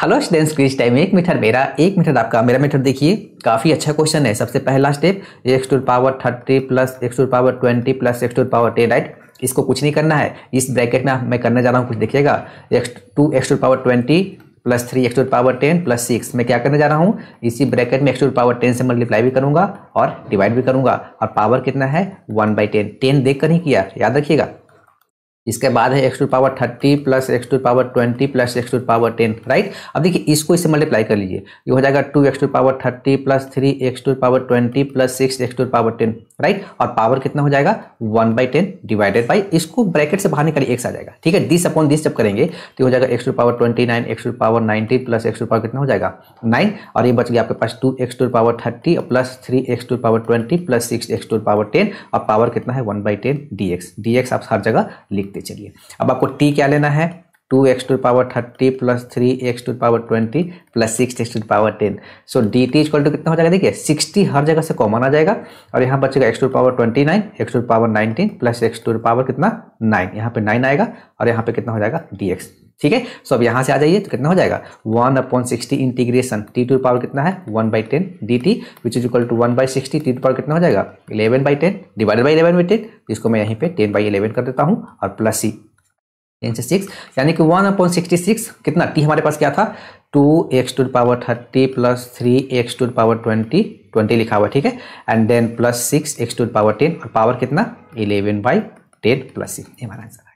hello students quiz time एक metre मेरा एक मीटर आपका मेरा मीटर देखिए काफ़ी अच्छा क्वेश्चन है सबसे पहला step X to power thirty plus x to power twenty plus x to power ten right इसको कुछ नहीं करना है इस ब्रैकेट में मैं करने जा रहा हूँ कुछ देखिएगा X to x to power twenty plus three x to power ten plus six मैं क्या करने जा रहा हूँ इसी ब्रैकेट में एक्स टू पावर टेन से मल्टीप्लाई भी करूँगा और डिवाइड भी करूँगा और पावर कितना है वन बाई टेन टेन देख कर ही किया याद रखिएगा इसके बाद है X to power thirty plus x to power twenty plus x to power ten right अब देखिए इसको इसे मल्टीप्लाई कर लीजिए ये हो जाएगा two x to power thirty plus three x to power twenty plus six x to power ten right और पावर कितना हो जाएगा one by ten divided by इसको ब्रैकेट से बाहर निकाल एक्स आ जाएगा ठीक है दिस अपॉन दिस जब करेंगे तो हो जाएगा x to power twenty nine x to power ninety plus x to power कितना हो जाएगा नाइन और ये बच गया आपके पास two x to power thirty plus three x to power twenty plus six x to power ten और पावर कितना है one by ten d x d x आप हर जगह लिखते लेते चलिए अब आपको टी क्या लेना है two x to power thirty plus three x to power twenty plus six x to power ten so d t equal to कितना हो जाएगा देखिए सिक्सटी हर जगह से कॉमन आ जाएगा और यहाँ बचेगा x to power twenty nine x to power nineteen plus x to power कितना नाइन यहाँ पे नाइन आएगा और यहाँ पे कितना हो जाएगा डी एक्स ठीक है सो अब यहाँ से आ जाइए तो कितना हो जाएगा one upon sixty integration t two power कितना है one by ten d t which is equal to one by sixty t two power कितना हो जाएगा eleven by ten divide by eleven by ten जिसको मैं यहीं पे टेन बाई इलेवन कर देता हूँ और प्लस सी टेन से सिक्स यानी कि वन अपॉइंट सिक्सटी सिक्स कितना टी हमारे पास क्या था two x to power thirty plus three x to power twenty twenty लिखा हुआ ठीक है and then plus six x to power ten और पावर कितना eleven by ten plus c हमारा आंसर